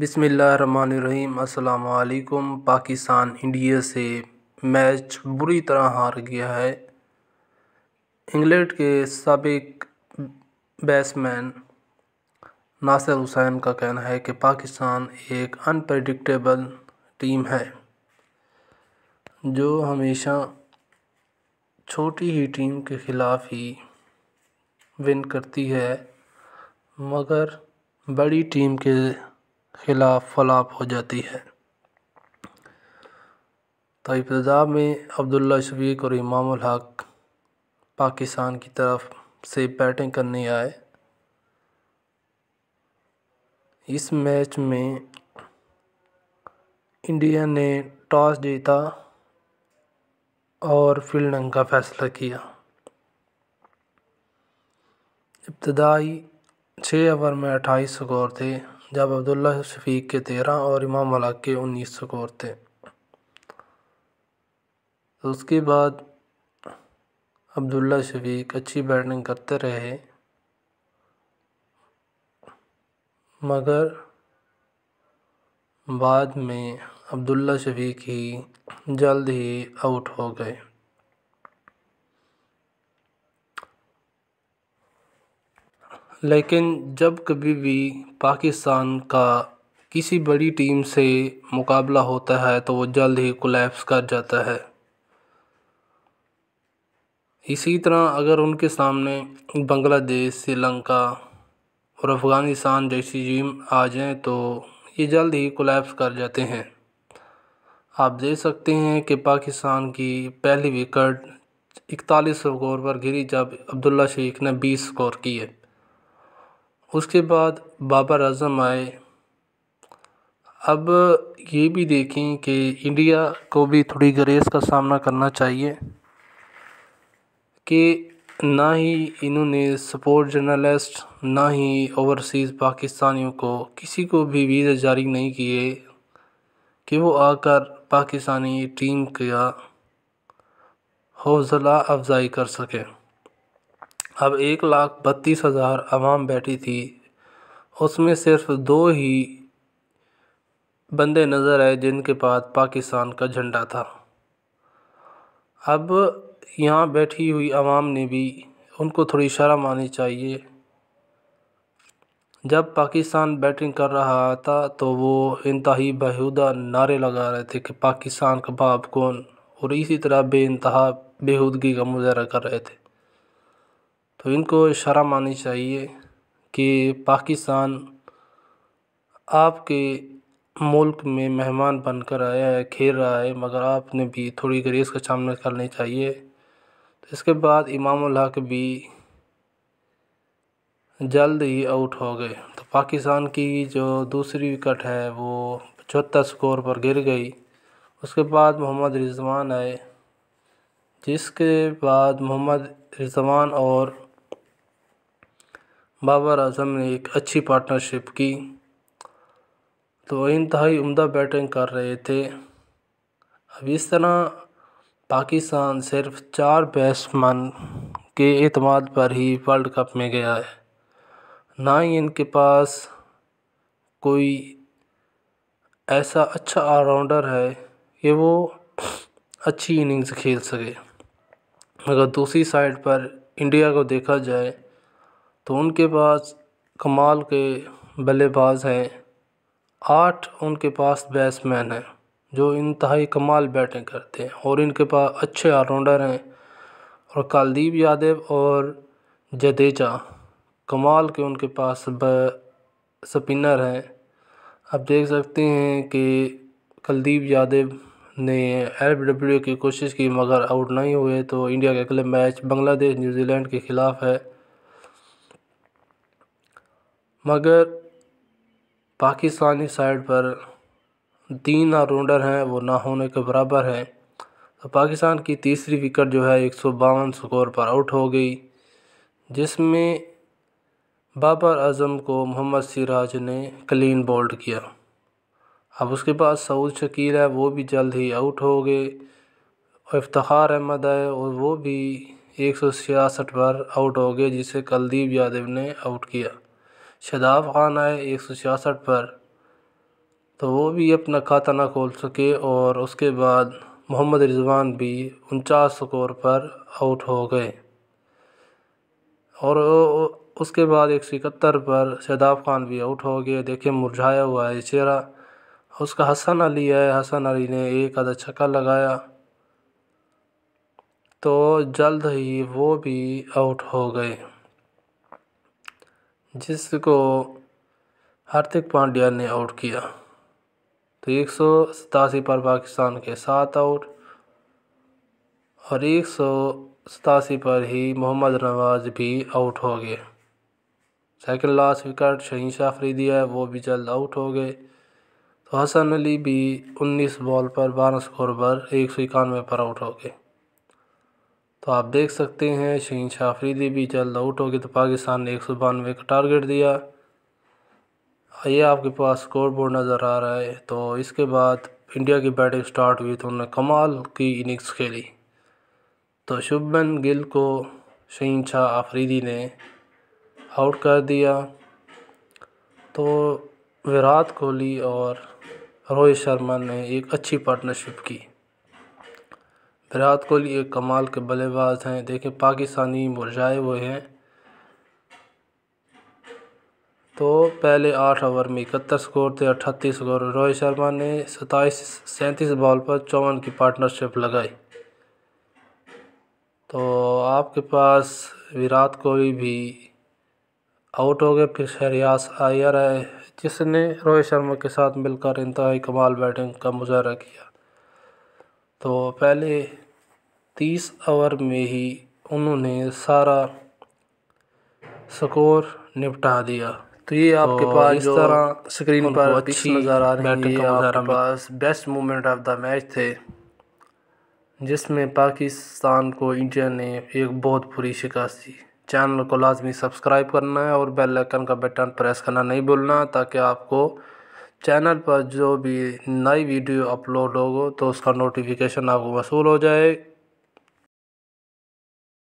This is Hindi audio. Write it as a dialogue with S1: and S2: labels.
S1: बिसमीम् अल्लाम पाकिस्तान इंडिया से मैच बुरी तरह हार गया है इंग्लैंड के सबक बैट्समैन नासिर हुसैन का कहना है कि पाकिस्तान एक अनप्रडिक्टेबल टीम है जो हमेशा छोटी ही टीम के ख़िलाफ़ ही विन करती है मगर बड़ी टीम के खिलाफ फलाप हो जाती है तो इब्तदा में अब्दुल्ला शफीक और इमाम हक पाकिस्तान की तरफ से बैटिंग करने आए इस मैच में इंडिया ने टॉस जीता और फील्डिंग का फैसला किया इब्तदाई छः ओवर में अट्ठाईस स्कोर थे जब अब्दुल्ला शफीक के तेरह और इमाम मलाक के उन्नीस स्कोर थे तो उसके बाद अब्दुल्ला शफीक अच्छी बैटिंग करते रहे मगर बाद में अब्दुल्ला शफीक ही जल्द ही आउट हो गए लेकिन जब कभी भी पाकिस्तान का किसी बड़ी टीम से मुकाबला होता है तो वो जल्द ही कोलैप्स कर जाता है इसी तरह अगर उनके सामने बांग्लादेश श्रीलंका और अफ़गानिस्तान जैसी टीम आ जाएं तो ये जल्द ही कोलैप्स कर जाते हैं आप देख सकते हैं कि पाकिस्तान की पहली विकेट इकतालीस स्कोर पर गिरी जब अब्दुल्ला शेख ने बीस स्कोर किए उसके बाद बाबर आज़म आए अब ये भी देखें कि इंडिया को भी थोड़ी ग्रेस का सामना करना चाहिए कि ना ही इन्होंने सपोर्ट जर्नलिस्ट ना ही ओवरसीज़ पाकिस्तानियों को किसी को भी वीज़ा जारी नहीं किए कि वो आकर पाकिस्तानी टीम का हौसला अफजाई कर सके अब एक लाख बत्तीस हज़ार अवाम बैठी थी उसमें सिर्फ दो ही बंदे नज़र आए जिनके पास पाकिस्तान का झंडा था अब यहाँ बैठी हुई आवाम ने भी उनको थोड़ी शर्म आनी चाहिए जब पाकिस्तान बैटिंग कर रहा था तो वो इंतहाई बहुदा नारे लगा रहे थे कि पाकिस्तान का बाप कौन और इसी तरह बे बेहूदगी का मुजहरा कर रहे थे तो इनको शर्म आनी चाहिए कि पाकिस्तान आपके मुल्क में मेहमान बन कर आया है खेल रहा है मगर आपने भी थोड़ी ग्रेस का सामना करनी चाहिए तो इसके बाद इमाम हक भी जल्द ही आउट हो गए तो पाकिस्तान की जो दूसरी विकेट है वो पचहत्तर स्कोर पर गिर गई उसके बाद मोहम्मद रिजवान आए जिसके बाद मोहम्मद रिजवान और बाबर आजम ने एक अच्छी पार्टनरशिप की तो इंतहाई उम्दा बैटिंग कर रहे थे अब इस तरह पाकिस्तान सिर्फ चार बैट्समैन के अतमाद पर ही वर्ल्ड कप में गया है ना ही इनके पास कोई ऐसा अच्छा ऑलराउंडर है कि वो अच्छी इनिंग्स खेल सके अगर दूसरी साइड पर इंडिया को देखा जाए तो उनके पास कमाल के बल्लेबाज़ हैं आठ उनके पास बैट्समैन हैं जो इंतहाई कमाल बैटिंग करते हैं और इनके पास अच्छे ऑलराउंडर हैं और कालदीप यादव और जडेजा कमाल के उनके पास स्पिनर हैं आप देख सकते हैं कि कलदीप यादव ने एल डब्ल्यू की कोशिश की मगर आउट नहीं हुए तो इंडिया के अगले मैच बांग्लादेश न्यूजीलैंड के ख़िलाफ़ है मगर पाकिस्तानी साइड पर तीन ऑलराउंडर हैं वो ना होने के बराबर हैं तो पाकिस्तान की तीसरी विकेट जो है एक सौ बावन स्कोर पर आउट हो गई जिसमें बाबर आजम को मोहम्मद सिराज ने क्लीन बोल्ड किया अब उसके बाद सऊद शकील है वो भी जल्द ही आउट हो गए और इफ्तार अहमद है और वो भी एक सौ छियासठ पर आउट हो गए जिसे कलदीप यादव ने आउट किया शदाब ख़ान आए एक सौ छियासठ पर तो वो भी अपना खाता ना खोल सके और उसके बाद मोहम्मद रिजवान भी उनचास स्कोर पर आउट हो गए और उसके बाद एक सौ इकहत्तर पर शदाब खान भी आउट हो गए देखे मुरझाया हुआ है चेहरा उसका हसन अली है हसन अली ने एक आधा छक्का लगाया तो जल्द ही वो भी आउट हो गए जिसको हार्दिक पांड्या ने आउट किया तो एक सौ सतासी पर पाकिस्तान के सात आउट और एक सौ सतासी पर ही मोहम्मद नवाज भी आउट हो गए सेकंड लास्ट विकेट शहीन शाफरीदी है वो भी जल्द आउट हो गए तो हसन अली भी 19 बॉल पर बारह स्कोर पर एक सौ इक्यानवे पर आउट हो गए तो आप देख सकते हैं शहीन शाफरीदी भी जल्द आउट हो गए तो पाकिस्तान ने एक सौ बानवे का टारगेट दिया ये आपके पास स्कोर बोर्ड नज़र आ रहा है तो इसके बाद इंडिया की बैटिंग स्टार्ट हुई तो उन्होंने कमाल की इनिंग्स खेली तो शुभमन गिल को शहीन शाह आफरीदी ने आउट कर दिया तो विराट कोहली और रोहित शर्मा ने एक अच्छी पार्टनरशिप की विराट कोहली एक कमाल के बल्लेबाज हैं देखें पाकिस्तानी मुरझाए हुए हैं तो पहले आठ ओवर में इकहत्तर स्कोर थे अट्ठतीस स्कोर रोहित शर्मा ने सताईस सैंतीस बॉल पर चौवन की पार्टनरशिप लगाई तो आपके पास विराट कोहली भी आउट हो गए फिर शहरियास आयर आए जिसने रोहित शर्मा के साथ मिलकर इंतहाई कमाल बैटिंग का मुजाहरा किया तो पहले तीस ओवर में ही उन्होंने सारा स्कोर निपटा दिया तो ये आपके तो पास इस तरह स्क्रीन पर अच्छी नज़र आ रही है आपके पास best moment of the match थे जिसमें पाकिस्तान को इंडिया ने एक बहुत बुरी शिकस्त दी चैनल को लाजमी सब्सक्राइब करना है और बेल आइकन का बटन प्रेस करना नहीं भूलना ताकि आपको चैनल पर जो भी नई वीडियो अपलोड हो तो उसका नोटिफिकेशन आपको वसूल हो जाए